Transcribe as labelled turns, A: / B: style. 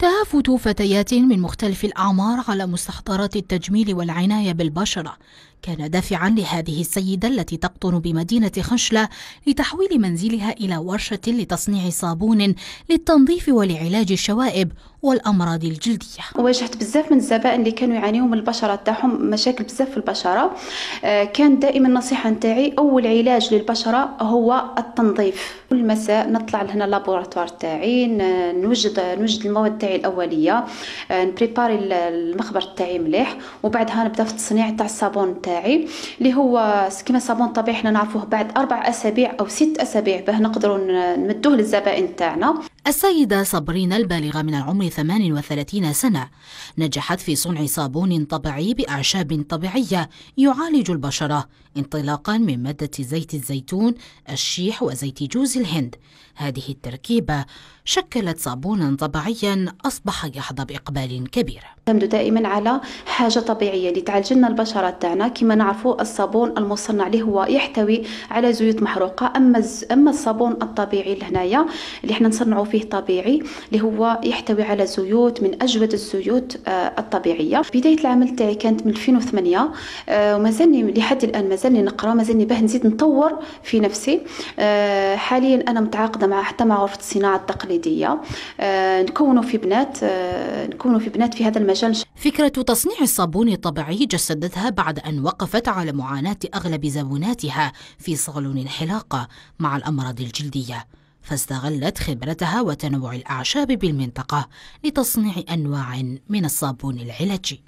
A: تهافت فتيات من مختلف الأعمار على مستحضرات التجميل والعناية بالبشرة كان دافعا لهذه السيدة التي تقطن بمدينة خشلة لتحويل منزلها إلى ورشة لتصنيع صابون للتنظيف ولعلاج
B: الشوائب والأمراض الجلدية واجهت بزاف من الزبائن اللي كانوا يعانيوا من البشرة تاعهم مشاكل بزاف في البشرة آه، كان دائما النصيحة نتاعي أول علاج للبشرة هو التنظيف كل مساء نطلع لهنا لابوراتوار تاعي نوجد نوجد المواد تاعي تاعي الاوليه آه، نبريباري المخبر تاعي مليح وبعدها نبدا في التصنيع تاع الصابون تاعي اللي هو كيما صابون طبيعي حنا نعرفوه بعد اربع اسابيع او ست اسابيع باه نقدروا نمدوه للزبائن تاعنا السيدة صبرين
A: البالغة من العمر 38 سنة نجحت في صنع صابون طبيعي بأعشاب طبيعية يعالج البشرة انطلاقا من مادة زيت الزيتون الشيح وزيت جوز الهند هذه التركيبة شكلت صابونا طبيعيا أصبح يحظى بإقبال
B: كبير نعتمد دائما على حاجة طبيعية لتعالج لنا البشرة تاعنا كما نعرفوا الصابون المصنع اللي هو يحتوي على زيوت محروقة أما أما الصابون الطبيعي لهنايا اللي احنا نصنعه فيه طبيعي اللي هو يحتوي على زيوت من اجود الزيوت آه، الطبيعيه بدايه العمل تاعي كانت من 2008 آه، ومازالني لحد الان مازالني نقرا مازالني باه نزيد نطور في نفسي آه، حاليا انا متعاقده مع حتى مع غرفه الصناعه التقليديه نكونوا في بنات نكونوا في بنات في هذا المجال فكره تصنيع الصابون الطبيعي
A: جسدتها بعد ان وقفت على معاناه اغلب زبوناتها في صالون الحلاقه مع الامراض الجلديه فاستغلت خبرتها وتنوع الأعشاب بالمنطقة لتصنيع أنواع من الصابون العلاجي